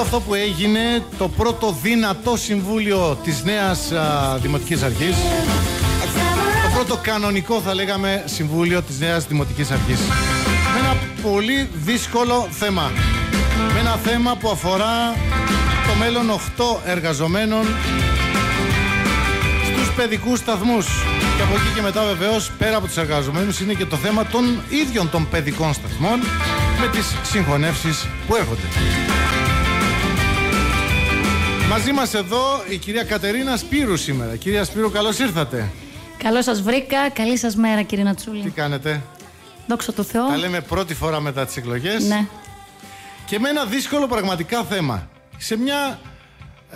αυτό που έγινε το πρώτο δυνατό συμβούλιο της νέας Δημοτικής Αρχής το πρώτο κανονικό θα λέγαμε συμβούλιο της νέας Δημοτικής Αρχής με ένα πολύ δύσκολο θέμα με ένα θέμα που αφορά το μέλλον 8 εργαζομένων στους παιδικούς σταθμούς και από εκεί και μετά βεβαίως πέρα από τους εργαζομένους είναι και το θέμα των ίδιων των παιδικών σταθμών με τις συγχωνεύσεις που έρχονται. Μαζί μας εδώ η κυρία Κατερίνα Σπύρου σήμερα. Κυρία Σπύρου, καλώς ήρθατε. Καλώς σας βρήκα. Καλή σας μέρα, κύριε Νατσούλη. Τι κάνετε. Δόξα τω Θεώ. Τα λέμε πρώτη φορά μετά τις εκλογές. Ναι. Και με ένα δύσκολο πραγματικά θέμα. Σε, μια,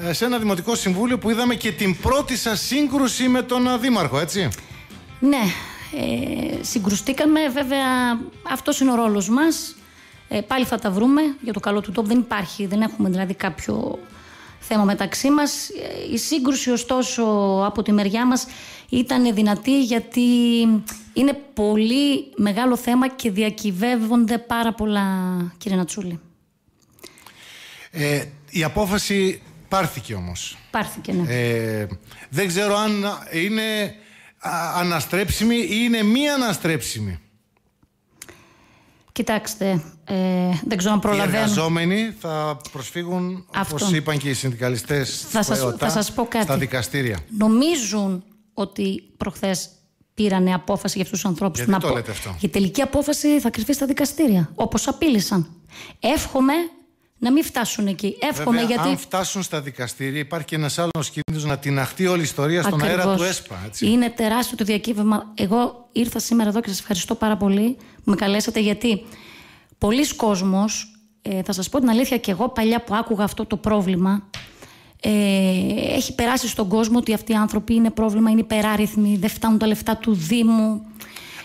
ε, σε ένα δημοτικό συμβούλιο που είδαμε και την πρώτη σας σύγκρουση με τον ε, Δήμαρχο, έτσι. Ναι. Ε, συγκρουστήκαμε. Βέβαια, αυτός είναι ο ρόλος μας. Ε, πάλι θα τα βρούμε για το καλό του τόπου. Δεν υπάρχει, δεν έχουμε δηλαδή κάποιο θέμα μεταξύ μας. Η σύγκρουση ωστόσο από τη μεριά μας ήταν δυνατή γιατί είναι πολύ μεγάλο θέμα και διακυβεύονται πάρα πολλά κύριε Νατσούλη. Ε, η απόφαση πάρθηκε όμως. Πάρθηκε ναι. Ε, δεν ξέρω αν είναι αναστρέψιμη ή είναι μη αναστρέψιμη. Κοιτάξτε, ε, δεν ξέρω αν προλαβαίνω. Οι εργαζόμενοι θα προσφύγουν, όπως είπαν και οι συνδικαλιστές στα δικαστήρια. Νομίζουν ότι προχθές πήρανε απόφαση για αυτούς τους ανθρώπους. Γιατί να το λέτε αυτό. Η τελική απόφαση θα κρυφτεί στα δικαστήρια, όπως απείλησαν. Εύχομαι να μην φτάσουν εκεί. Εύχομαι Βέβαια, γιατί. Αν φτάσουν στα δικαστήρια, υπάρχει και ένας άλλος κίνδυνος να τυναχτεί όλη η ιστορία στον αέρα του ΕΣΠΑ. Έτσι. Είναι τεράστιο το διακύβευμα. Εγώ ήρθα σήμερα εδώ και σας ευχαριστώ πάρα πολύ που με καλέσατε, γιατί πολλοί κόσμος ε, θα σας πω την αλήθεια και εγώ παλιά που άκουγα αυτό το πρόβλημα ε, έχει περάσει στον κόσμο ότι αυτοί οι άνθρωποι είναι πρόβλημα, είναι υπεράριθμοι, δεν φτάνουν τα λεφτά του Δήμου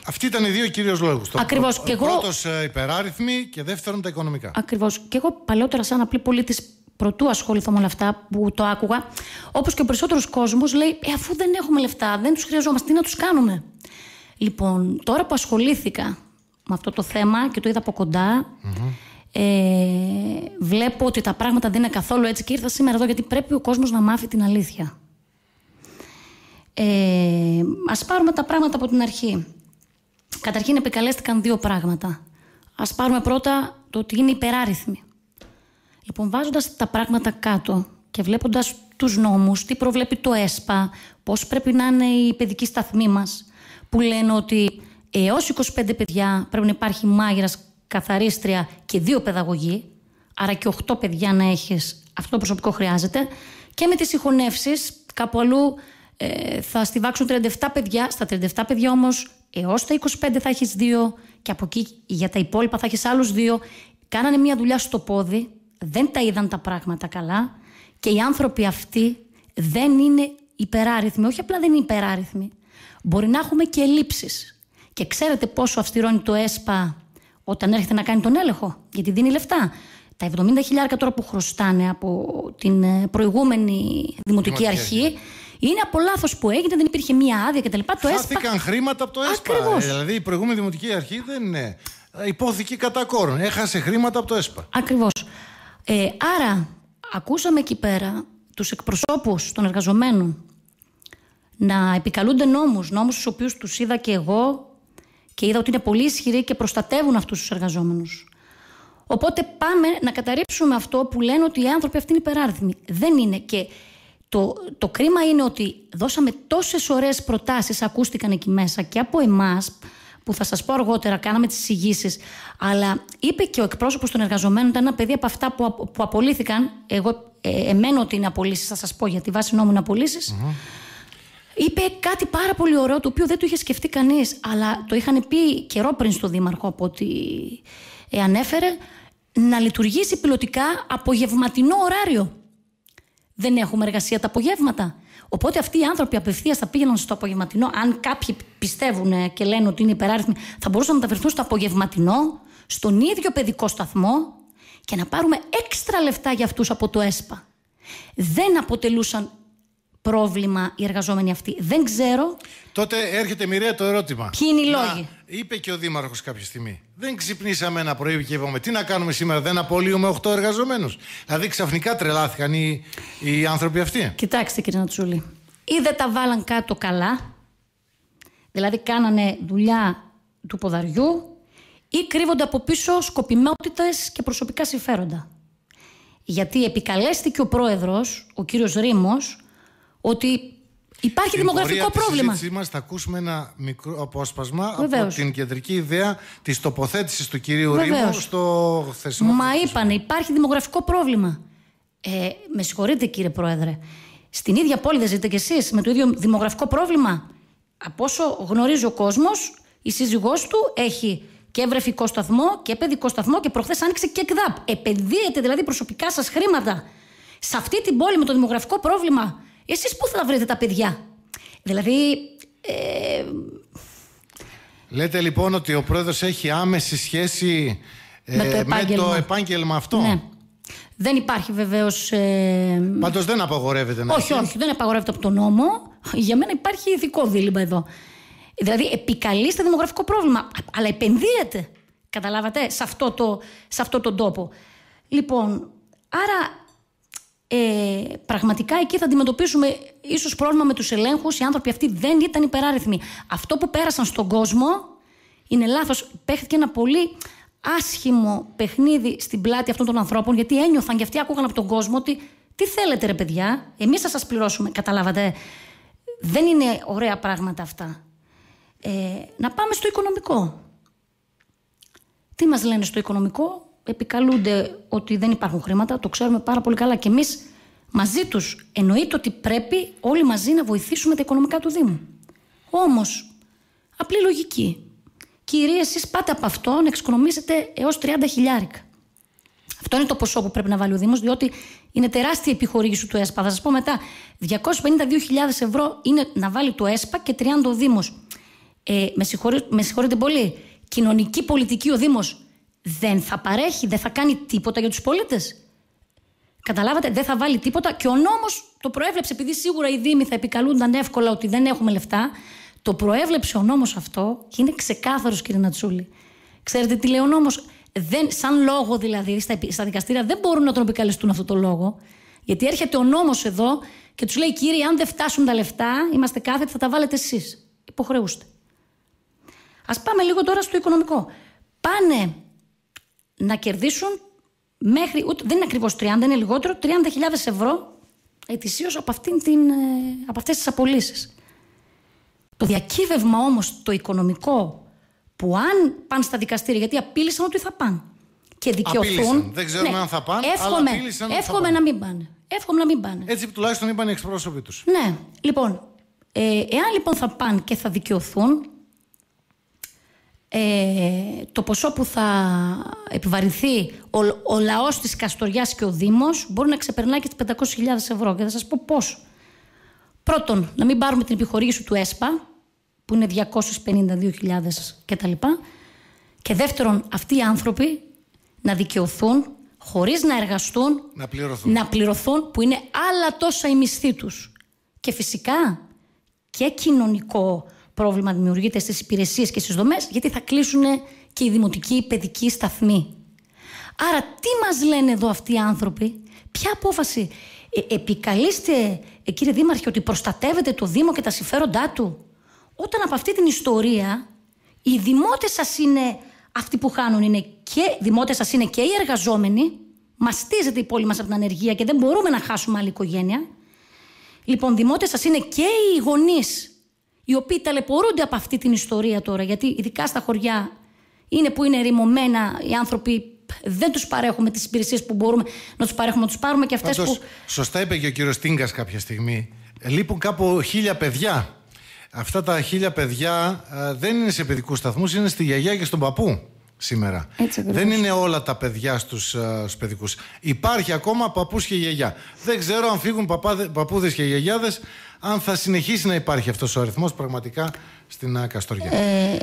αυτοί ήταν οι δύο κυρίως λόγους. Ακριβώ. Και εγώ. Πρώτος ε, υπεράριθμοι και δεύτερον τα οικονομικά. Ακριβώς. Και εγώ παλαιότερα, σαν απλή πολίτης, πρωτού ασχοληθώ με όλα αυτά που το άκουγα, όπως και ο περισσότερος κόσμος λέει: Ε, αφού δεν έχουμε λεφτά, δεν τους χρειαζόμαστε, τι να τους κάνουμε. Λοιπόν, τώρα που ασχολήθηκα με αυτό το θέμα και το είδα από ε, βλέπω ότι τα πράγματα δεν είναι καθόλου έτσι και ήρθα σήμερα εδώ γιατί πρέπει ο κόσμος να μάθει την αλήθεια. Ε, ας πάρουμε τα πράγματα από την αρχή. Καταρχήν επικαλέστηκαν δύο πράγματα. Ας πάρουμε πρώτα το ότι είναι υπεράριθμοι. Λοιπόν, βάζοντας τα πράγματα κάτω και βλέποντας τους νόμους τι προβλέπει το ΕΣΠΑ, πώς πρέπει να είναι η παιδική σταθμή μας, που λένε ότι ε, έω 25 παιδιά πρέπει να υπάρχει μάγειρας, καθαρίστρια και δύο παιδαγωγοί, άρα και 8 παιδιά να έχεις αυτό το προσωπικό χρειάζεται, και με τις συγχωνεύσεις, κάπου αλλού ε, θα στηβάξουν 37 παιδιά, στα 37 παιδιά όμως, έως τα 25 θα έχεις δύο και από εκεί για τα υπόλοιπα θα έχεις άλλους δύο. Κάνανε μια δουλειά στο πόδι, δεν τα είδαν τα πράγματα καλά και οι άνθρωποι αυτοί δεν είναι υπεράριθμοι. Όχι απλά δεν είναι υπεράριθμοι. Μπορεί να έχουμε και ελλείψεις. Και ξέρετε πόσο αυστηρώνει το ΕΣΠΑ όταν έρχεται να κάνει τον έλεγχο, γιατί δίνει λεφτά. Τα 70.000 τώρα που χρωστάνε από την ε, προηγούμενη Δημοτική, αρχή είναι από λάθος που έγινε, δεν υπήρχε μία άδεια κτλ. Χάθηκαν ΕΣΠΑ... χρήματα από το ΕΣΠΑ. Δηλαδή η προηγούμενη Δημοτική Αρχή δεν είναι. Υπόθηκε κατά κόρον. Έχασε χρήματα από το ΕΣΠΑ. Ακριβώς. Ε, άρα, ακούσαμε εκεί πέρα τους εκπροσώπους των εργαζομένων να επικαλούνται νόμους, νόμους του οποίους τους είδα και εγώ και είδα ότι είναι πολύ ισχυροί και προστατεύουν αυτούς τους εργαζόμενους. Οπότε πάμε να καταρρύψουμε αυτό που λένε ότι οι άνθρωποι αυτοί είναι υπεράριθμοι. Δεν είναι. Και το, το κρίμα είναι ότι δώσαμε τόσες ωραίες προτάσεις, ακούστηκαν εκεί μέσα και από εμάς που θα σας πω αργότερα, κάναμε τις εισηγήσεις. αλλά είπε και ο εκπρόσωπος των εργαζομένων, ήταν ένα παιδί από αυτά που, που απολύθηκαν, εγώ ε, ότι είναι απολύσεις, θα σας πω γιατί βάση νόμου είναι Είπε κάτι πάρα πολύ ωραίο, το οποίο δεν το είχε σκεφτεί κανείς, αλλά το είχαν πει καιρό πριν στον Δήμαρχο, από ό,τι ε, ανέφερε, να λειτουργήσει πιλωτικά απογευματινό ωράριο δεν έχουμε εργασία τα απογεύματα. Οπότε αυτοί οι άνθρωποι απευθείας θα πήγαιναν στο απογευματινό. Αν κάποιοι πιστεύουν ε, και λένε ότι είναι υπεράριθμοι, θα μπορούσαν να μεταφερθούν στο απογευματινό, στον ίδιο παιδικό σταθμό και να πάρουμε έξτρα λεφτά για αυτούς από το ΕΣΠΑ. Δεν αποτελούσαν πρόβλημα οι εργαζόμενοι αυτοί. Δεν ξέρω. Τότε έρχεται μοιραία το ερώτημα. Ποιοι είναι οι λόγοι. Είπε και ο Δήμαρχος κάποια στιγμή. Δεν ξυπνήσαμε ένα πρωί και είπαμε τι να κάνουμε σήμερα, δεν απολύουμε 8 εργαζομένους. Δηλαδή ξαφνικά τρελάθηκαν οι, οι άνθρωποι αυτοί. Κοιτάξτε κύριε Νατσούλη, ή δεν τα βάλαν κάτω καλά, δηλαδή κάνανε δουλειά του ποδαριού ή κρύβονται από πίσω σκοπιμότητες και προσωπικά συμφέροντα. Γιατί επικαλέστηκε ο πρόεδρος, ο κύριος Ρήμος, ότι Υπάρχει δημογραφικό πρόβλημα. Στην μας θα ακούσουμε ένα μικρό απόσπασμα από την κεντρική ιδέα της τοποθέτησης του κυρίου Ρήμου στο θεσμό. Μα είπανε υπάρχει δημογραφικό πρόβλημα. Ε, με συγχωρείτε κύριε Πρόεδρε. Στην ίδια πόλη δεν ζείτε κι εσείς με το ίδιο δημογραφικό πρόβλημα. Από όσο γνωρίζει ο κόσμος, η σύζυγός του έχει και βρεφικό σταθμό και παιδικό σταθμό και προχθές άνοιξε και εκδάπ. Επενδύεται δηλαδή προσωπικά σας χρήματα σε αυτή την πόλη με το δημογραφικό πρόβλημα εσείς πού θα βρείτε τα παιδιά. Δηλαδή... Ε... Λέτε λοιπόν ότι ο πρόεδρος έχει άμεση σχέση ε, με, το επάγγελμα. αυτό. Ναι. Δεν υπάρχει βεβαίως. Ε... δεν απαγορεύεται να Όχι, όχι, δεν απαγορεύεται από τον νόμο. Για μένα υπάρχει ειδικό δίλημα εδώ. Δηλαδή, επικαλείστε δημογραφικό πρόβλημα, αλλά επενδύεται. Καταλάβατε σε αυτό, το, σε αυτό τον τόπο. Λοιπόν, άρα ε, πραγματικά εκεί θα αντιμετωπίσουμε ίσως πρόβλημα με τους ελέγχους. Οι άνθρωποι αυτοί δεν ήταν υπεράριθμοι. Αυτό που πέρασαν στον κόσμο είναι λάθος. Παίχτηκε ένα πολύ άσχημο παιχνίδι στην πλάτη αυτών των ανθρώπων, γιατί ένιωθαν και αυτοί ακούγαν από τον κόσμο ότι τι θέλετε, ρε παιδιά, εμείς θα σας πληρώσουμε. Καταλάβατε. Ε? Δεν είναι ωραία πράγματα αυτά. Ε, να πάμε στο οικονομικό. Τι μας λένε στο οικονομικό, επικαλούνται ότι δεν υπάρχουν χρήματα, το ξέρουμε πάρα πολύ καλά. Και εμείς μαζί τους εννοείται ότι πρέπει όλοι μαζί να βοηθήσουμε τα οικονομικά του Δήμου. Όμως, απλή λογική. Κυρίες, εσείς πάτε από αυτό να εξοικονομήσετε έως 30 χιλιάρικα. Αυτό είναι το ποσό που πρέπει να βάλει ο Δήμος, διότι είναι τεράστια η επιχορήγηση του ΕΣΠΑ. Θα σας πω μετά. 252.000 ευρώ είναι να βάλει το ΕΣΠΑ και 30 ο Δήμος. Ε, με, συγχωρεί, συγχωρείτε πολύ. Κοινωνική πολιτική ο δημο δεν θα παρέχει, δεν θα κάνει τίποτα για τους πολίτες. Καταλάβατε, δεν θα βάλει τίποτα και ο νόμος το προέβλεψε, επειδή σίγουρα οι Δήμοι θα επικαλούνταν εύκολα ότι δεν έχουμε λεφτά, το προέβλεψε ο νόμος αυτό και είναι ξεκάθαρος κύριε Νατσούλη. Ξέρετε τι λέει ο νόμος, σαν λόγο δηλαδή στα, στα δικαστήρια δεν μπορούν να τον επικαλεστούν αυτό το λόγο. Γιατί έρχεται ο νόμος εδώ και τους λέει κύριε αν δεν φτάσουν τα λεφτά είμαστε κάθετοι θα τα βάλετε εσείς. Υποχρεούστε. Ας πάμε λίγο τώρα στο οικονομικό. Πάνε να κερδίσουν μέχρι, ούτε, δεν είναι ακριβώς 30, είναι λιγότερο, 30.000 ευρώ ετησίως από, αυτήν την, ε, από αυτές τις απολύσεις. Το διακύβευμα όμως το οικονομικό που αν πάνε στα δικαστήρια, γιατί απείλησαν ότι θα πάνε και δικαιωθούν. Απείλησαν. Δεν ξέρουμε ναι. αν θα πάνε, εύχομαι, αλλά εύχομαι, εύχομαι να μην πάνε. Εύχομαι να μην πάνε. Έτσι που τουλάχιστον είπαν οι εκπρόσωποι τους. Ναι. Λοιπόν, ε, εάν λοιπόν θα πάνε και θα δικαιωθούν, ε, το ποσό που θα επιβαρυνθεί ο, ο λαός της Καστοριάς και ο Δήμος μπορεί να ξεπερνάει και τις 500.000 ευρώ και θα σας πω πώς. Πρώτον, να μην πάρουμε την επιχορήγηση του ΕΣΠΑ που είναι 252.000 λοιπά Και δεύτερον, αυτοί οι άνθρωποι να δικαιωθούν χωρίς να εργαστούν, να πληρωθούν. να πληρωθούν που είναι άλλα τόσα οι μισθοί τους. Και φυσικά και κοινωνικό πρόβλημα δημιουργείται στις υπηρεσίες και στις δομές, γιατί θα κλείσουν και οι δημοτικοί παιδικοί σταθμοί. Άρα, τι μας λένε εδώ αυτοί οι άνθρωποι, ποια απόφαση ε, επικαλείστε, ε, κύριε Δήμαρχε, ότι προστατεύετε το Δήμο και τα συμφέροντά του, όταν από αυτή την ιστορία οι δημότες σας είναι αυτοί που χάνουν, είναι και δημότες σας είναι και οι εργαζόμενοι. Μαστίζεται η πόλη μας από την ανεργία και δεν μπορούμε να χάσουμε άλλη οικογένεια. Λοιπόν, δημότες σας είναι και οι γονείς οι οποίοι ταλαιπωρούνται από αυτή την ιστορία τώρα, γιατί ειδικά στα χωριά είναι που είναι ρημωμένα οι άνθρωποι δεν τους παρέχουμε τις υπηρεσίες που μπορούμε να τους παρέχουμε, να τους πάρουμε και αυτές που. Σωστά είπε και ο κύριος Τίνκα κάποια στιγμή. Λείπουν κάπου χίλια παιδιά. Αυτά τα χίλια παιδιά ε, δεν είναι σε παιδικούς σταθμούς, είναι στη γιαγιά και στον παππού σήμερα. δεν είναι όλα τα παιδιά στους ε, παιδικούς. Υπάρχει ακόμα παππούς και γιαγιά. Δεν ξέρω αν φύγουν παππούδες και γιαγιάδες αν θα συνεχίσει να υπάρχει αυτός ο αριθμός πραγματικά στην Καστοριά. Ε,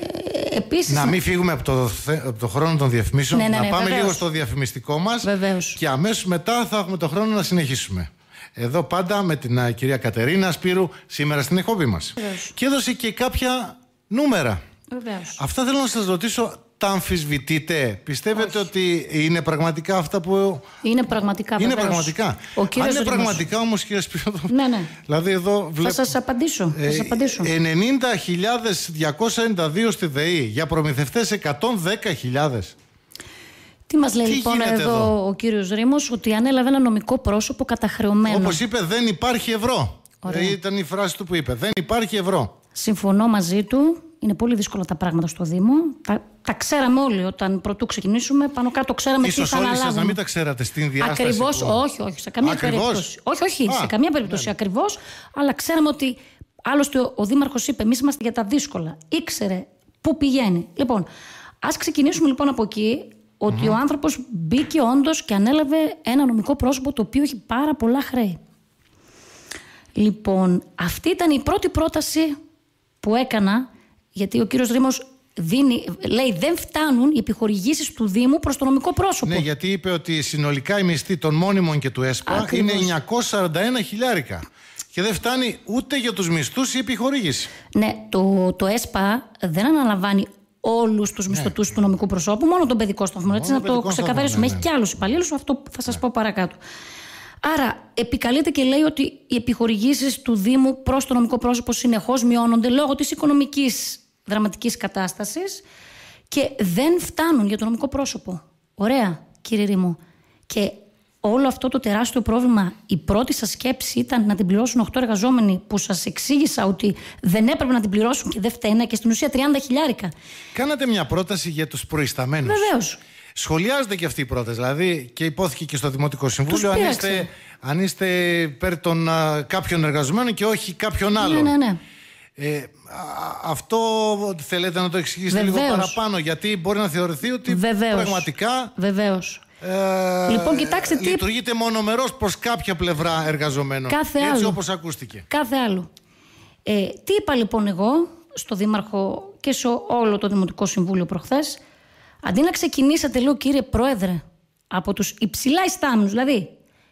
επίσης... Να μην φύγουμε από το, το χρόνο των διαφημίσεων, ναι, ναι, να ναι, πάμε λίγο στο διαφημιστικό μας βεβαίως. και αμέσως μετά θα έχουμε το χρόνο να συνεχίσουμε. Εδώ πάντα με την κυρία Κατερίνα Σπύρου σήμερα στην εκπομπή μας. Και έδωσε και κάποια νούμερα. Βεβαίως. Αυτά θέλω να σας ρωτήσω τα αμφισβητείτε. Πιστεύετε ότι είναι πραγματικά αυτά που. Είναι πραγματικά. Είναι βεβαίως. πραγματικά. Αν είναι πραγματικά όμως, κύριε Σπυροδό Ναι, ναι. Δηλαδή εδώ βλέπω. Θα σας απαντήσω. Ε, απαντήσω. 90.292 στη ΔΕΗ για προμηθευτές 110.000. Τι μας λέει Τι λοιπόν εδώ, ο κύριος Ρήμος, ότι ανέλαβε ένα νομικό πρόσωπο καταχρεωμένο. Όπως είπε, δεν υπάρχει ευρώ. Ε, ήταν η φράση του που είπε. Δεν υπάρχει ευρώ. Συμφωνώ μαζί του. Είναι πολύ δύσκολα τα πράγματα στο Δήμο. Τα, τα ξέραμε όλοι όταν πρωτού ξεκινήσουμε. Πάνω κάτω ξέραμε τι θα όλοι σας να μην τα ξέρατε στην διάσταση. Ακριβώς, όχι, όχι, σε καμία Ακριβώς. περίπτωση. Όχι, όχι, σε καμία περίπτωση ναι. ακριβώς. Αλλά ξέραμε ότι. Άλλωστε, ο Δήμαρχος είπε: Εμείς είμαστε για τα δύσκολα. Ήξερε πού πηγαίνει. Λοιπόν, ας ξεκινήσουμε λοιπόν από εκεί. Ότι mm-hmm. ο άνθρωπο μπήκε όντω και ανέλαβε ένα νομικό πρόσωπο το οποίο έχει πάρα πολλά χρέη. Λοιπόν, αυτή ήταν η πρώτη πρόταση που πηγαινει λοιπον α ξεκινησουμε λοιπον απο εκει οτι ο άνθρωπος μπηκε οντω και ανελαβε ενα νομικο προσωπο το οποιο εχει παρα πολλα χρεη λοιπον αυτη ηταν η πρωτη προταση που εκανα γιατί ο κύριος Δήμο δίνει, λέει δεν φτάνουν οι επιχορηγήσεις του Δήμου προς το νομικό πρόσωπο. Ναι, γιατί είπε ότι συνολικά η μισθή των μόνιμων και του ΕΣΠΑ είναι 941 χιλιάρικα. Και δεν φτάνει ούτε για τους μισθούς η επιχορήγηση. Ναι, το, το ΕΣΠΑ δεν αναλαμβάνει όλους τους ναι. μισθωτούς του νομικού προσώπου, μόνο τον παιδικό σταθμό. Έτσι, να το ξεκαθαρίσουμε. Ναι, Έχει ναι. και άλλους υπαλλήλους, αυτό θα σας πω παρακάτω. Άρα, επικαλείται και λέει ότι οι επιχορηγήσεις του Δήμου προς το νομικό πρόσωπο συνεχώς μειώνονται λόγω της οικονομικής Δραματικής κατάστασης και δεν φτάνουν για το νομικό πρόσωπο. Ωραία, κύριε Ρήμο. Και όλο αυτό το τεράστιο πρόβλημα, η πρώτη σας σκέψη ήταν να την πληρώσουν 8 εργαζόμενοι που σας εξήγησα ότι δεν έπρεπε να την πληρώσουν και δεν φταίνα και στην ουσία 30 χιλιάρικα. Κάνατε μια πρόταση για τους προϊσταμένους. Βεβαίως. Σχολιάζεται και αυτή η πρόταση. Δηλαδή και υπόθηκε και στο Δημοτικό Συμβούλιο αν είστε, αν είστε υπέρ των κάποιων εργαζομένων και όχι κάποιων ναι, άλλων. Ναι, ναι, ναι. Ε, αυτό θέλετε να το εξηγήσετε λίγο παραπάνω, γιατί μπορεί να θεωρηθεί ότι πραγματικά. Βεβαίως. Ε, λοιπόν, κοιτάξτε τι. Λειτουργείται μονομερός προς κάποια πλευρά εργαζομένων. Κάθε Έτσι όπως ακούστηκε. Κάθε άλλο. Ε, τι είπα λοιπόν εγώ στο Δήμαρχο και σε όλο το Δημοτικό Συμβούλιο προχθές. Αντί να ξεκινήσατε λέω κύριε Πρόεδρε, από τους υψηλά ιστάμινου, δηλαδή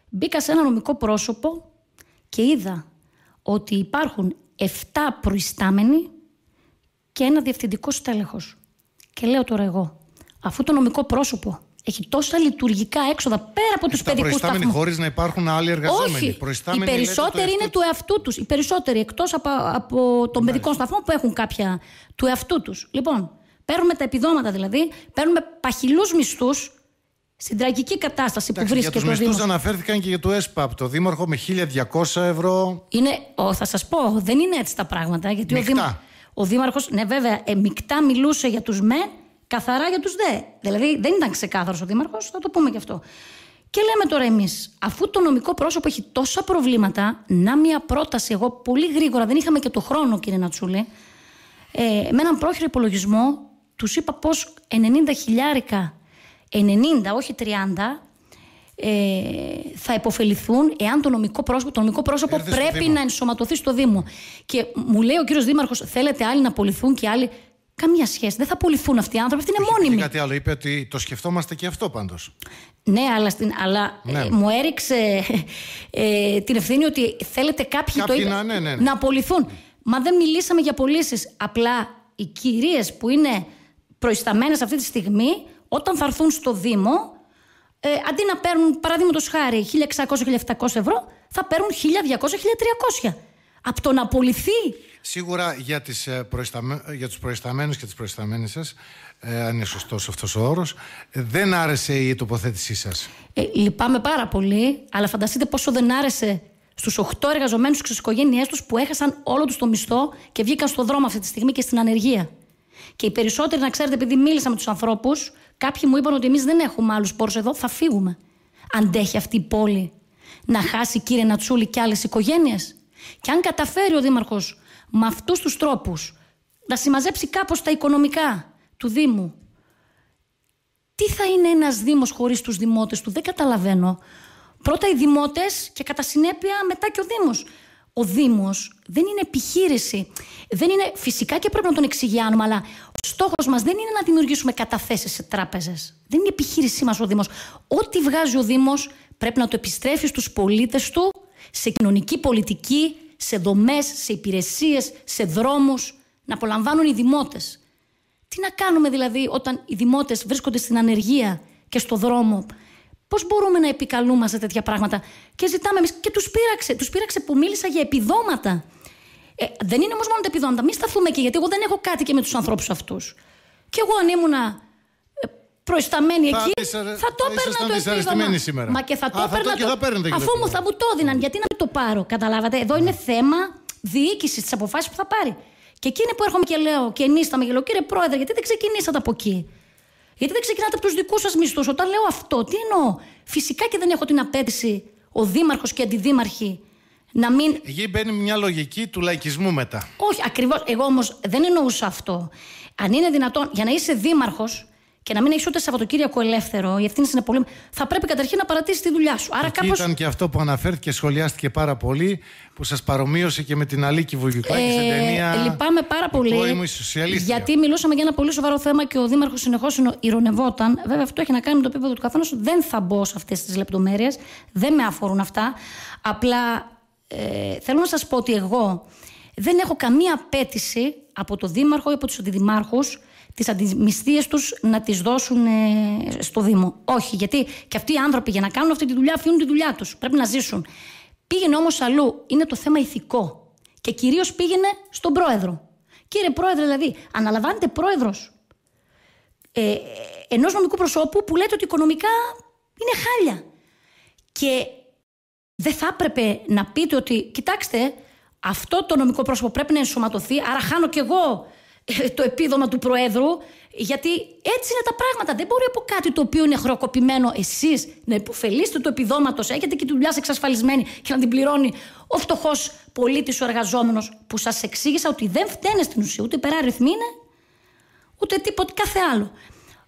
μπήκα σε ένα νομικό πρόσωπο και είδα ότι υπάρχουν 7 προϊστάμενοι και ένα διευθυντικό στέλεχος. Και λέω τώρα εγώ, αφού το νομικό πρόσωπο έχει τόσα λειτουργικά έξοδα πέρα από του παιδικού σταθμού. Προϊστάμενοι χωρίς να υπάρχουν άλλοι εργαζόμενοι. Όχι. Οι περισσότεροι είναι του εαυτού τους. Οι περισσότεροι εκτός από, από τον παιδικό σταθμό που έχουν κάποια του εαυτού τους. Λοιπόν, παίρνουμε τα επιδόματα δηλαδή, παίρνουμε παχυλούς μισθούς στην τραγική κατάσταση Εντάξει, που βρίσκεται. Για τους μισθούς αναφέρθηκαν και για το ΕΣΠΑΠ, το Δήμαρχο με 1200 ευρώ. Είναι, ο, θα σας πω, δεν είναι έτσι τα πράγματα. Γιατί ο, Δήμα, ο Δήμαρχος, ναι, βέβαια, ε, μεικτά μιλούσε για τους με, καθαρά για τους δε. Δηλαδή δεν ήταν ξεκάθαρος ο Δήμαρχος, θα το πούμε και αυτό. Και λέμε τώρα εμείς, αφού το νομικό πρόσωπο έχει τόσα προβλήματα, να μια πρόταση εγώ πολύ γρήγορα, δεν είχαμε και το χρόνο, κύριε Νατσούλη, ε, με έναν πρόχειρο υπολογισμό, τους είπα πώ 90 χιλιάρικα 90, όχι 30, ε, θα υποφεληθούν εάν το νομικό πρόσωπο, πρέπει να ενσωματωθεί στο Δήμο. Και μου λέει ο κύριος Δήμαρχος, θέλετε άλλοι να απολυθούν και άλλοι. Καμία σχέση. Δεν θα απολυθούν αυτοί οι άνθρωποι. είναι μόνιμη. μόνιμοι. Κάτι άλλο. Είπε ότι το σκεφτόμαστε και αυτό πάντως. Ναι, αλλά, στην, αλλά ε, ναι. Ε, μου έριξε ε, την ευθύνη ότι θέλετε κάποιοι, κάποιοι το είπε, να, ναι, ναι, ναι. απολυθούν. Μα δεν μιλήσαμε για πωλήσει. Απλά οι κυρίες που είναι προϊσταμένες αυτή τη στιγμή όταν θα έρθουν στο Δήμο, ε, αντί να παίρνουν παραδείγματος χάρη 1.600-1.700 ευρώ, θα παίρνουν 1.200-1.300. Από το να απολυθεί. Σίγουρα για, τις, ε, προϊσταμε... για τους προϊσταμένους και τις προϊσταμένες σας, ε, αν είναι σωστός αυτός ο όρος, ε, δεν άρεσε η τοποθέτησή σας. Ε, λυπάμαι πάρα πολύ, αλλά φανταστείτε πόσο δεν άρεσε στους 8 εργαζομένους και στις οικογένειές τους που έχασαν όλο τους το μισθό και βγήκαν στον δρόμο αυτή τη στιγμή και στην ανεργία. Και οι περισσότεροι, να ξέρετε, επειδή μίλησα με τους ανθρώπους, Κάποιοι μου είπαν ότι εμείς δεν έχουμε άλλους πόρους εδώ, θα φύγουμε. Αντέχει αυτή η πόλη να χάσει κύριε Νατσούλη και άλλες οικογένειες. Και αν καταφέρει ο Δήμαρχος με αυτούς τους τρόπους να συμμαζέψει κάπως τα οικονομικά του Δήμου, τι θα είναι ένας Δήμος χωρίς τους δημότες του, δεν καταλαβαίνω. Πρώτα οι δημότες και κατά συνέπεια μετά και ο Δήμος ο Δήμος δεν είναι επιχείρηση. Δεν είναι, φυσικά και πρέπει να τον εξηγιάνουμε, αλλά ο στόχος μας δεν είναι να δημιουργήσουμε καταθέσεις σε τράπεζες. Δεν είναι επιχείρησή μας ο Δήμος. Ό,τι βγάζει ο Δήμος πρέπει να το επιστρέφει στους πολίτες του σε κοινωνική πολιτική, σε δομές, σε υπηρεσίες, σε δρόμους, να απολαμβάνουν οι δημότες. Τι να κάνουμε δηλαδή όταν οι δημότες βρίσκονται στην ανεργία και στο δρόμο Πώς μπορούμε να επικαλούμαστε τέτοια πράγματα. Και ζητάμε εμείς. Και τους πείραξε. Τους πείραξε που μίλησα για επιδόματα. Ε, δεν είναι όμως μόνο τα επιδόματα. Μην σταθούμε εκεί, γιατί εγώ δεν έχω κάτι και με τους ανθρώπους αυτούς. Και εγώ αν ήμουνα ε, προϊσταμένη εκεί, θα, θα το έπαιρνα το επίδομα. Σήμερα. Μα και θα το έπαιρνα. Το... αφού μου θα μου το έδιναν γιατί να μην το πάρω. Καταλάβατε. Εδώ είναι θέμα διοίκησης της αποφάσης που θα πάρει. Και εκείνη που έρχομαι και λέω και ενίσταμε και λέω, κύριε Πρόεδρε, γιατί δεν ξεκινήσατε από εκεί. Γιατί δεν ξεκινάτε από τους δικούς σας μισθούς. Όταν λέω αυτό, τι εννοώ. Φυσικά και δεν έχω την απέτηση ο δήμαρχος και αντιδήμαρχη αντιδήμαρχοι να μην. Εκεί μπαίνει μια λογική του λαϊκισμού μετά. Όχι, ακριβώς. Εγώ όμως δεν εννοούσα αυτό. Αν είναι δυνατόν, για να είσαι δήμαρχος, και να μην έχεις ούτε Σαββατοκύριακο ελεύθερο, οι ευθύνε είναι πολύ. Θα πρέπει καταρχήν να παρατήσεις τη δουλειά σου. Άρα κάπως... Ήταν και αυτό που αναφέρθηκε, σχολιάστηκε πάρα πολύ, που σας παρομοίωσε και με την Αλίκη Βουλγιουκλάκη ε, στην ταινία. Λυπάμαι πάρα πολύ. Γιατί μιλούσαμε για ένα πολύ σοβαρό θέμα και ο Δήμαρχος συνεχώς ηρωνευόταν. Βέβαια, αυτό έχει να κάνει με το επίπεδο του καθενό. Δεν θα μπω σε αυτές τις λεπτομέρειες. Δεν με αφορούν αυτά. Απλά ε, θέλω να σας πω ότι εγώ δεν έχω καμία απέτηση από το Δήμαρχο ή από τους Αντιδημάρχους τις αντιμυστίες τους να τις δώσουν ε, στο Δήμο. Όχι, γιατί και αυτοί οι άνθρωποι για να κάνουν αυτή τη δουλειά αφήνουν τη δουλειά τους. Πρέπει να ζήσουν. Πήγαινε όμως αλλού. Είναι το θέμα ηθικό. Και κυρίως πήγαινε στον πρόεδρο. Κύριε πρόεδρε, δηλαδή, αναλαμβάνεται πρόεδρος ε, ενός νομικού προσώπου που λέτε ότι οικονομικά είναι χάλια. Και δεν θα έπρεπε να πείτε ότι, κοιτάξτε, αυτό το νομικό πρόσωπο πρέπει να ενσωματωθεί, άρα χάνω κι εγώ ε, το επίδομα του Προέδρου, γιατί έτσι είναι τα πράγματα. Δεν μπορεί από κάτι το οποίο είναι χρεοκοπημένο εσείς να υποφελείστε του επιδόματος, έχετε και τη δουλειά εξασφαλισμένη και να την πληρώνει ο φτωχός πολίτης, ο εργαζόμενος, που σας εξήγησα ότι δεν φταίνε στην ουσία. Ούτε υπεράριθμοι είναι, ούτε τίποτα κάθε άλλο.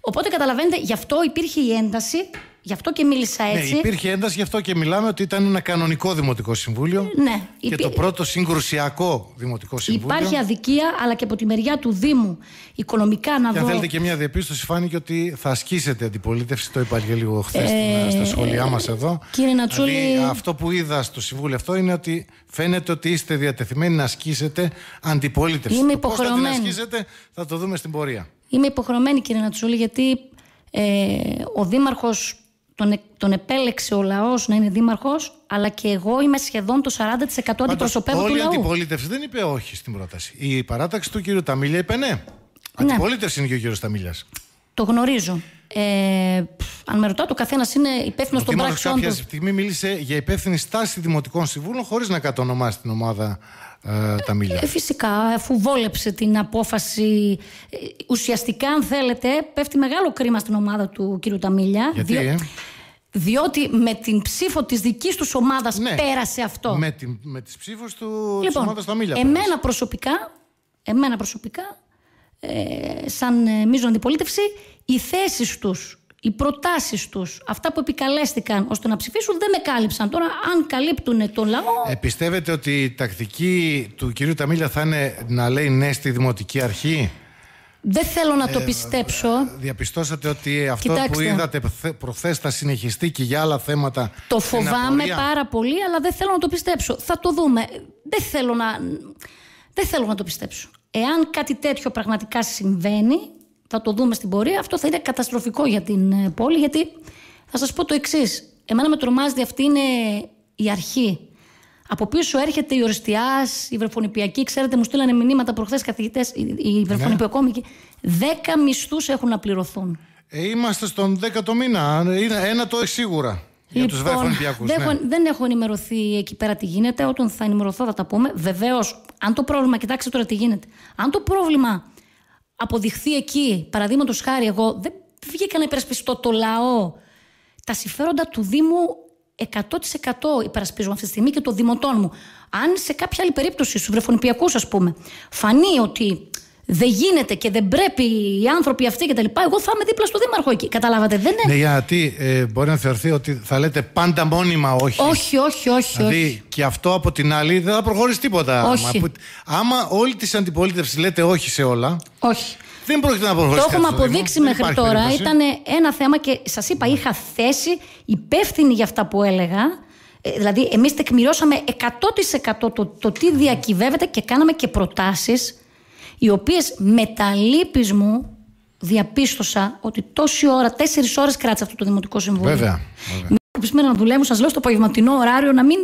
Οπότε καταλαβαίνετε, γι' αυτό υπήρχε η ένταση Γι' αυτό και μίλησα ναι, έτσι. Ναι, υπήρχε ένταση, γι' αυτό και μιλάμε ότι ήταν ένα κανονικό Δημοτικό Συμβούλιο. Ε, ναι, Και το πρώτο συγκρουσιακό Δημοτικό Συμβούλιο. Υπάρχει αδικία, αλλά και από τη μεριά του Δήμου. Οικονομικά να και δω. Αν θέλετε και μια διαπίστωση, φάνηκε ότι θα ασκήσετε αντιπολίτευση. Το είπα και λίγο χθες ε... στα σχόλιά μας ε, εδώ. Κύριε δηλαδή, Νατσούλη. Δηλαδή, αυτό που είδα στο Συμβούλιο αυτό είναι ότι φαίνεται ότι είστε διατεθειμένοι να ασκήσετε αντιπολίτευση. Είμαι υποχρεωμένη. Αν ασκήσετε, θα το δούμε στην πορεία. Είμαι υποχρεωμένη, κύριε Νατσούλη, γιατί. Ε, ο Δήμαρχος τον, ε, τον επέλεξε ο λαός να είναι δήμαρχος, αλλά και εγώ είμαι σχεδόν το 40% αντιπροσωπεύω του λαού. Όλη η αντιπολίτευση δεν είπε όχι στην πρόταση. Η παράταξη του κ. Ταμίλια είπε ναι. ναι. Αντιπολίτευση είναι και ο κ. Ταμίλιας. Το γνωρίζω. Ε, αν με ρωτάτε, ο καθένας είναι υπεύθυνος των πράξεων του. Κάποια στιγμή μίλησε για υπεύθυνη στάση δημοτικών συμβούλων χωρίς να κατονομάσει την ομάδα ε, τα ε, φυσικά, αφού βόλεψε την απόφαση, ε, ουσιαστικά αν θέλετε πέφτει μεγάλο κρίμα στην ομάδα του κύριου Ταμίλια. Γιατί, Διότι με την ψήφο της δικής τους ομάδας ναι. πέρασε αυτό. Με, την, με τις ψήφους του λοιπόν, ομάδας Ταμίλια. Εμένα προσωπικά, εμένα προσωπικά ε, σαν ε, αντιπολίτευση, οι θέσεις τους οι προτάσεις τους, αυτά που επικαλέστηκαν ώστε να ψηφίσουν, δεν με κάλυψαν. Τώρα, αν καλύπτουν τον λαό. Ε, πιστεύετε ότι η τακτική του κυρίου Ταμίλια θα είναι να λέει ναι στη δημοτική αρχή. Δεν θέλω να το ε, πιστέψω. Ε, διαπιστώσατε ότι αυτό που είδατε προχθές θα συνεχιστεί και για άλλα θέματα. Το φοβάμαι πάρα πολύ, αλλά δεν θέλω να το πιστέψω. Θα το δούμε. Δεν θέλω να, δεν θέλω να το πιστέψω. Εάν κάτι τέτοιο πραγματικά συμβαίνει, θα το δούμε στην πορεία, αυτό θα είναι καταστροφικό για την ε, πόλη, γιατί θα σας πω το εξής. Εμένα με τρομάζει αυτή είναι η αρχή. Από πίσω έρχεται η οριστιάς, η βρεφονιπιακή. Ξέρετε, μου στείλανε μηνύματα προχθές καθηγητές, οι ναι. βρεφονιπιακόμικοι. Δέκα μισθούς έχουν να πληρωθούν. Ε, είμαστε στον δέκατο μήνα. Ε, ένα το έχει σίγουρα. Για τους λοιπόν, δεν, ναι. δεν έχω ενημερωθεί εκεί πέρα τι γίνεται. Όταν θα ενημερωθώ θα τα πούμε. Βεβαίως, αν το πρόβλημα, κοιτάξτε τώρα τι γίνεται. Αν το πρόβλημα αποδειχθεί εκεί, παραδείγματος χάρη, εγώ δεν βγήκα να υπερασπιστώ το λαό. Τα συμφέροντα του Δήμου 100% υπερασπίζομαι αυτή τη στιγμή και των δημοτών μου. Αν σε κάποια άλλη περίπτωση, στους βρεφονιπιακούς, ας πούμε, φανεί ότι δεν γίνεται και δεν πρέπει οι άνθρωποι αυτοί κτλ. Εγώ θα είμαι δίπλα στο δήμαρχο εκεί. Καταλάβατε, δεν είναι. Ναι, γιατί ε, μπορεί να θεωρηθεί ότι θα λέτε πάντα μόνιμα όχι. Όχι, όχι, όχι. Δηλαδή όχι. και αυτό από την άλλη δεν θα προχωρήσει τίποτα. Όχι. Άμα, άμα όλη της αντιπολίτευσης λέτε όχι σε όλα. Όχι. Δεν πρόκειται να προχωρήσει. Το έχουμε αποδείξει μέχρι τώρα. Ήταν ένα θέμα και σας είπα, είχα θέση υπεύθυνη για αυτά που έλεγα. Ε, δηλαδή, εμείς τεκμηρώσαμε 100% το, το τι διακυβεύεται και κάναμε και προτάσεις οι οποίες με τα μου διαπίστωσα ότι τόση ώρα, τέσσερις ώρες κράτησε αυτό το Δημοτικό Συμβούλιο. Βέβαια. βέβαια. Σήμερα να δουλεύω, σας λέω στο απογευματινό ωράριο, να μην,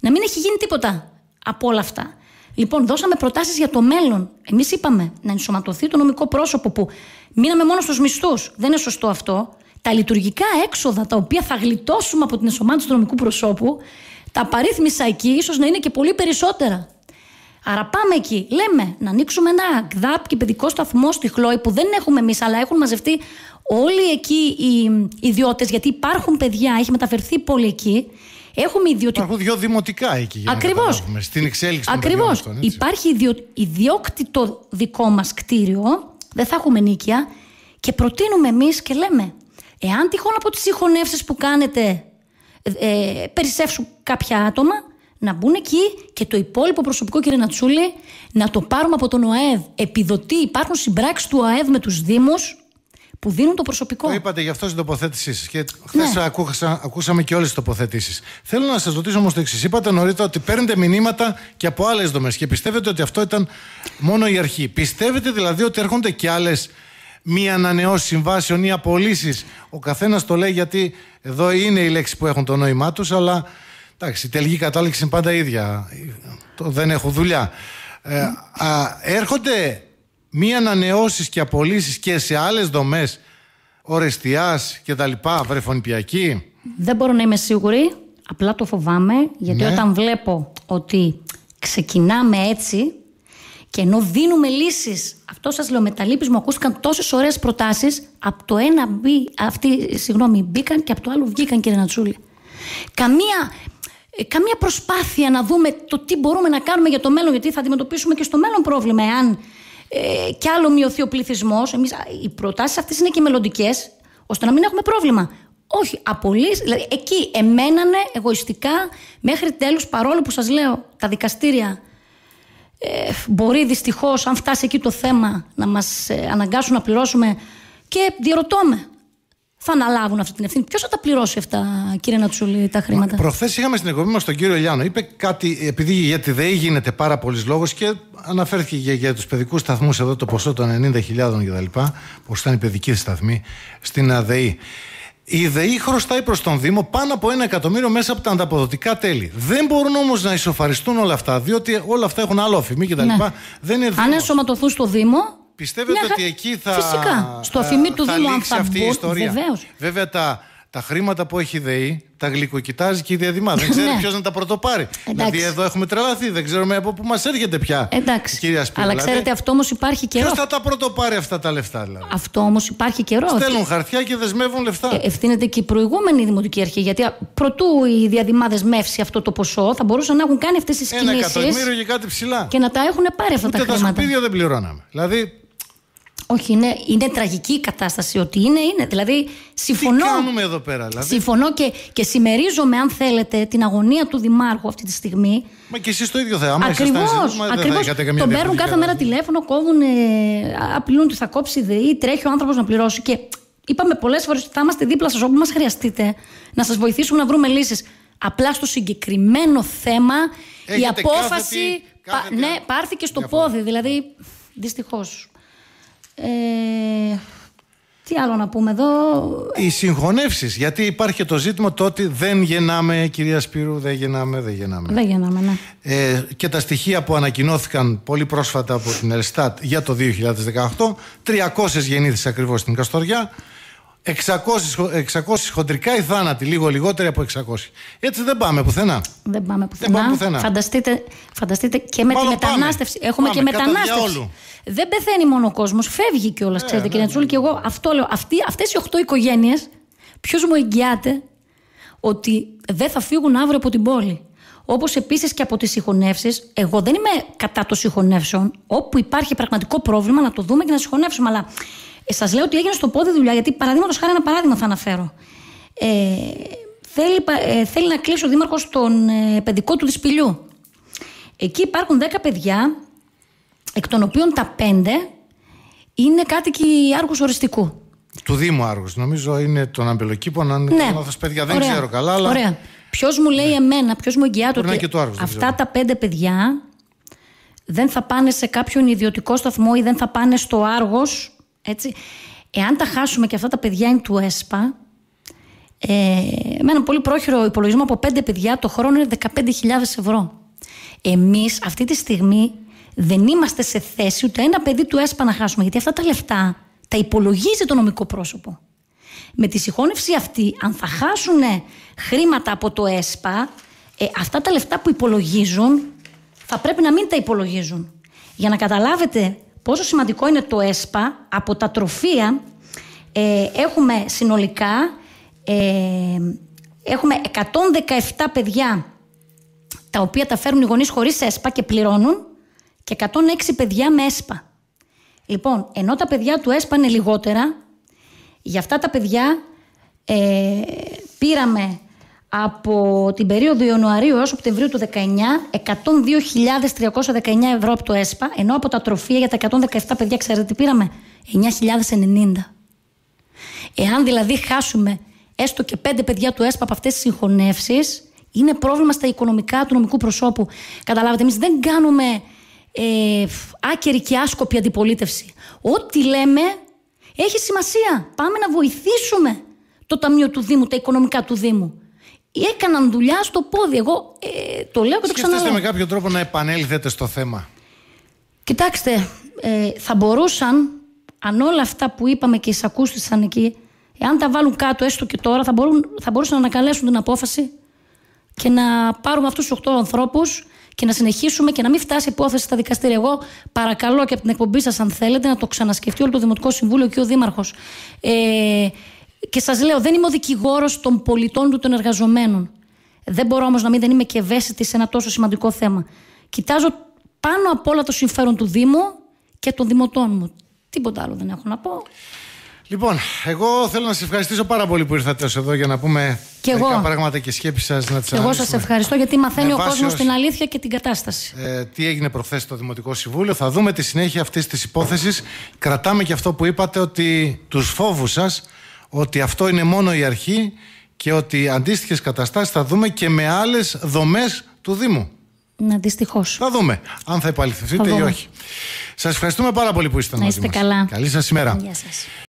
να μην έχει γίνει τίποτα από όλα αυτά. Λοιπόν, δώσαμε προτάσεις για το μέλλον. Εμείς είπαμε να ενσωματωθεί το νομικό πρόσωπο που μείναμε μόνο στους μισθούς. Δεν είναι σωστό αυτό. Τα λειτουργικά έξοδα τα οποία θα γλιτώσουμε από την ενσωμάτωση του νομικού προσώπου, τα παρήθμισα εκεί, ίσως να είναι και πολύ περισσότερα. Άρα πάμε εκεί. Λέμε να ανοίξουμε ένα ΑΚΔΑΠ και παιδικό σταθμό στη Χλόη που δεν έχουμε εμείς, αλλά έχουν μαζευτεί όλοι εκεί οι ιδιώτες, γιατί υπάρχουν παιδιά, έχει μεταφερθεί πολύ εκεί. Έχουμε ιδιωτικό. Υπάρχουν δύο δημοτικά εκεί. Ακριβώ. Στην εξέλιξη Ακριβώ. Υπάρχει ιδιω... ιδιόκτητο δικό μας κτίριο, δεν θα έχουμε νίκια. Και προτείνουμε εμείς και λέμε, εάν τυχόν από τις συγχωνεύσεις που κάνετε ε, ε, περισσεύσουν κάποια άτομα, να μπουν εκεί και το υπόλοιπο προσωπικό, κύριε Νατσούλη, να το πάρουμε από τον ΟΑΕΔ. Επιδοτεί, υπάρχουν συμπράξεις του ΟΑΕΔ με τους Δήμους που δίνουν το προσωπικό. Το είπατε γι' αυτό στην τοποθέτησή σας. Και χθες ναι. ακούσα, ακούσαμε και όλες τις τοποθετήσεις. Θέλω να σας ρωτήσω όμως το εξής. Είπατε νωρίτερα ότι παίρνετε μηνύματα και από άλλες δομές και πιστεύετε ότι αυτό ήταν μόνο η αρχή. Πιστεύετε δηλαδή ότι έρχονται και άλλες μη ανανεώσεις συμβάσεων ή απολύσεις. Ο καθένας το λέει γιατί εδώ είναι οι λέξει που έχουν το νόημά τους, αλλά Εντάξει, η τελική κατάληξη είναι πάντα ίδια. Το Δεν έχω δουλειά. Ε, έρχονται μη ανανεώσεις και απολύσεις και σε άλλες δομές ορεστιάς και τα λοιπά, βρεφονιπιακή. Δεν μπορώ να είμαι σίγουρη, απλά το φοβάμαι, γιατί ναι. όταν βλέπω ότι ξεκινάμε έτσι και ενώ δίνουμε λύσεις, αυτό σας λέω με τα μου ακούστηκαν τόσες ωραίες προτάσεις από το ένα μπή, συγγνώμη, μπήκαν και από το άλλο βγήκαν κύριε Νατσούλη. Καμία ε, καμία προσπάθεια να δούμε το τι μπορούμε να κάνουμε για το μέλλον, γιατί θα αντιμετωπίσουμε και στο μέλλον πρόβλημα, εάν ε, κι άλλο μειωθεί ο πληθυσμός. Οι προτάσεις αυτές είναι και μελλοντικές, ώστε να μην έχουμε πρόβλημα. Όχι, απολύς. δηλαδή εκεί εμένανε εγωιστικά μέχρι τέλους παρόλο που σας λέω τα δικαστήρια ε, μπορεί δυστυχώς αν φτάσει εκεί το θέμα να μας ε, αναγκάσουν να πληρώσουμε και διαρωτώμε θα αναλάβουν αυτή την ευθύνη. Ποιος θα τα πληρώσει αυτά, κύριε Νατσούλη, τα χρήματα. Προχθές είχαμε στην εκπομπή μας τον κύριο Ελιάνο. Είπε κάτι, επειδή για τη ΔΕΗ γίνεται πάρα πολλής λόγος και αναφέρθηκε για, για τους παιδικούς σταθμούς εδώ το ποσό των 90.000 κτλ. Πώ ήταν οι παιδική σταθμοί στην ΑΔΕΗ. Η ΔΕΗ χρωστάει προς τον Δήμο πάνω από ένα εκατομμύριο μέσα από τα ανταποδοτικά τέλη. Δεν μπορούν όμως να ισοφαριστούν όλα αυτά, διότι όλα αυτά έχουν άλλο αφημί κτλ. Αν ενσωματωθούν στο Δήμο, Πιστεύετε ναι, ότι εκεί θα. Φυσικά. Στο αφημί του Δήμου, αν θα αυτή η ιστορία. Βεβαίως. Βέβαια, τα, τα χρήματα που έχει η ΔΕΗ τα γλυκοκοιτάζει και η διαδημά. Δεν ξέρει ναι. ποιος να τα πρωτοπάρει. Εντάξει. Δηλαδή, εδώ έχουμε τρελαθεί. Δεν ξέρουμε από πού μας έρχεται πια. Εντάξει. Κυρία Αλλά δηλαδή, ξέρετε, δηλαδή, αυτό όμως υπάρχει καιρό. Ποιος θα τα πρωτοπάρει αυτά τα λεφτά, δηλαδή. Αυτό όμως υπάρχει καιρό. Στέλνουν χαρτιά και δεσμεύουν λεφτά. Ε, ευθύνεται και η προηγούμενη Δημοτική Αρχή. Γιατί προτού η διαδημά δεσμεύσει αυτό το ποσό, θα μπορούσαν να έχουν κάνει αυτές τις κινήσει. Ένα εκατομμύριο και κάτι ψηλά. Και να τα έχουν πάρει αυτά Ούτε τα χρήματα. Τα σκουπίδια δεν πληρώναμε. Δηλαδή, όχι, είναι, είναι τραγική η κατάσταση ότι είναι, είναι. Δηλαδή, συμφωνώ. Τι κάνουμε εδώ πέρα, δηλαδή? Συμφωνώ και, συμμερίζομαι, αν θέλετε, την αγωνία του Δημάρχου αυτή τη στιγμή. Μα και εσείς το ίδιο θέμα. Ακριβώ. Τον παίρνουν κάθε μέρα τηλέφωνο, κόβουν, ε, απειλούν ότι θα κόψει η ΔΕΗ, τρέχει ο άνθρωπος να πληρώσει. Και είπαμε πολλές φορές ότι θα είμαστε δίπλα σας όπου μας χρειαστείτε, να σας βοηθήσουμε να βρούμε λύσεις. Απλά στο συγκεκριμένο θέμα Έχετε η απόφαση. Κάθε ναι, πάρθηκε στο πόδι. Δηλαδή, δυστυχώς. Ε, τι άλλο να πούμε εδώ. Οι συγχωνεύσεις. Γιατί υπάρχει το ζήτημα το ότι δεν γεννάμε, κυρία Σπύρου, δεν γεννάμε, δεν γεννάμε. Δεν γεννάμε, ναι. Ε, και τα στοιχεία που ανακοινώθηκαν πολύ πρόσφατα από την Ελστάτ για το 2018, 300 γεννήθησαν ακριβώς στην Καστοριά. 600, 600 χοντρικά ή θάνατοι, λίγο λιγότεροι από 600. Έτσι δεν πάμε πουθενά. Δεν πάμε πουθενά. Φανταστείτε, φανταστείτε και με τη μετανάστευση. Έχουμε και μετανάστευση. Δεν πεθαίνει μόνο ο κόσμος, φεύγει κιόλας. Ε, ξέρετε, ναι, κύριε ναι, Τσούλη, ναι. και εγώ αυτό λέω. Αυτές οι 8 οικογένειες, ποιος μου εγγυάται ότι δεν θα φύγουν αύριο από την πόλη. Όπως επίσης και από τις συγχωνεύσεις. Εγώ δεν είμαι κατά των συγχωνεύσεων. Όπου υπάρχει πραγματικό πρόβλημα, να το δούμε και να συγχωνεύσουμε. Αλλά ε, Σας λέω ότι έγινε στο πόδι δουλειά, γιατί παραδείγματος χάρη ένα παράδειγμα θα αναφέρω. Ε, θέλει, ε, θέλει να κλείσει ο Δήμαρχος τον ε, παιδικό του δυσπηλιού. Εκεί υπάρχουν 10 παιδιά, εκ των οποίων τα 5 είναι κάτοικοι άργους οριστικού. Του Δήμου άργους, νομίζω είναι των Αμπελοκήπων, αν ναι. λάθος παιδιά, δεν ξέρω καλά. Αλλά... Ωραία. Ποιος μου λέει ναι. εμένα, ποιος μου εγγυάται ότι αυτά τα πέντε παιδιά δεν θα πάνε σε κάποιον ιδιωτικό σταθμό ή δεν θα πάνε στο Άργος έτσι. Εάν τα χάσουμε και αυτά τα παιδιά είναι του ΕΣΠΑ, ε, με πολύ πρόχειρο υπολογισμό από πέντε παιδιά το χρόνο είναι 15.000 ευρώ. Εμείς αυτή τη στιγμή δεν είμαστε σε θέση ούτε ένα παιδί του ΕΣΠΑ να χάσουμε, γιατί αυτά τα λεφτά τα υπολογίζει το νομικό πρόσωπο. Με τη συγχώνευση αυτή, αν θα χάσουν χρήματα από το ΕΣΠΑ, ε, αυτά τα λεφτά που υπολογίζουν θα πρέπει να μην τα υπολογίζουν. Για να καταλάβετε πόσο σημαντικό είναι το ΕΣΠΑ από τα τροφεία ε, έχουμε συνολικά ε, έχουμε 117 παιδιά τα οποία τα φέρουν οι γονείς χωρίς ΕΣΠΑ και πληρώνουν και 106 παιδιά με ΕΣΠΑ. Λοιπόν, ενώ τα παιδιά του ΕΣΠΑ είναι λιγότερα, για αυτά τα παιδιά ε, πήραμε από την περίοδο Ιανουαρίου έως Οκτωβρίου του 19, 102.319 ευρώ από το ΕΣΠΑ, ενώ από τα τροφεία για τα 117 παιδιά, ξέρετε τι πήραμε, 9.090. Εάν δηλαδή χάσουμε έστω και 5 παιδιά του ΕΣΠΑ από αυτές τις συγχωνεύσεις, είναι πρόβλημα στα οικονομικά του νομικού προσώπου. Καταλάβατε, εμείς δεν κάνουμε ε, άκερη και άσκοπη αντιπολίτευση. Ό,τι λέμε έχει σημασία. Πάμε να βοηθήσουμε το Ταμείο του Δήμου, τα οικονομικά του Δήμου έκαναν δουλειά στο πόδι. Εγώ ε, το λέω και το ξαναλέω. Σκεφτείτε με κάποιο τρόπο να επανέλθετε στο θέμα. Κοιτάξτε, ε, θα μπορούσαν, αν όλα αυτά που είπαμε και εισακούστησαν εκεί, εάν τα βάλουν κάτω έστω και τώρα, θα, μπορούν, θα μπορούσαν να ανακαλέσουν την απόφαση και να πάρουμε αυτούς τους 8 ανθρώπους και να συνεχίσουμε και να μην φτάσει η υπόθεση στα δικαστήρια. Εγώ παρακαλώ και από την εκπομπή σας, αν θέλετε, να το ξανασκεφτεί όλο το Δημοτικό Συμβούλιο και ο Δήμαρχος. Ε, και σας λέω, δεν είμαι ο δικηγόρος των πολιτών του των εργαζομένων. Δεν μπορώ όμως να μην δεν είμαι και ευαίσθητη σε ένα τόσο σημαντικό θέμα. Κοιτάζω πάνω απ' όλα το συμφέρον του Δήμου και των δημοτών μου. Τίποτα άλλο δεν έχω να πω. Λοιπόν, εγώ θέλω να σας ευχαριστήσω πάρα πολύ που ήρθατε ως εδώ για να πούμε και μερικά πράγματα και σκέψεις σας να τις Εγώ σας ευχαριστώ γιατί μαθαίνει ο κόσμος ως... την αλήθεια και την κατάσταση. Ε, τι έγινε προχθές στο Δημοτικό Συμβούλιο. Θα δούμε τη συνέχεια αυτής της υπόθεσης. Κρατάμε και αυτό που είπατε ότι τους φόβους σας ότι αυτό είναι μόνο η αρχή και ότι αντίστοιχες καταστάσεις θα δούμε και με άλλες δομές του Δήμου. Ναι, Δυστυχώς. Θα δούμε αν θα επαληθευτείτε ή όχι. Σας ευχαριστούμε πάρα πολύ που είστε μαζί μα. Καλή σας ημέρα. Γεια σας.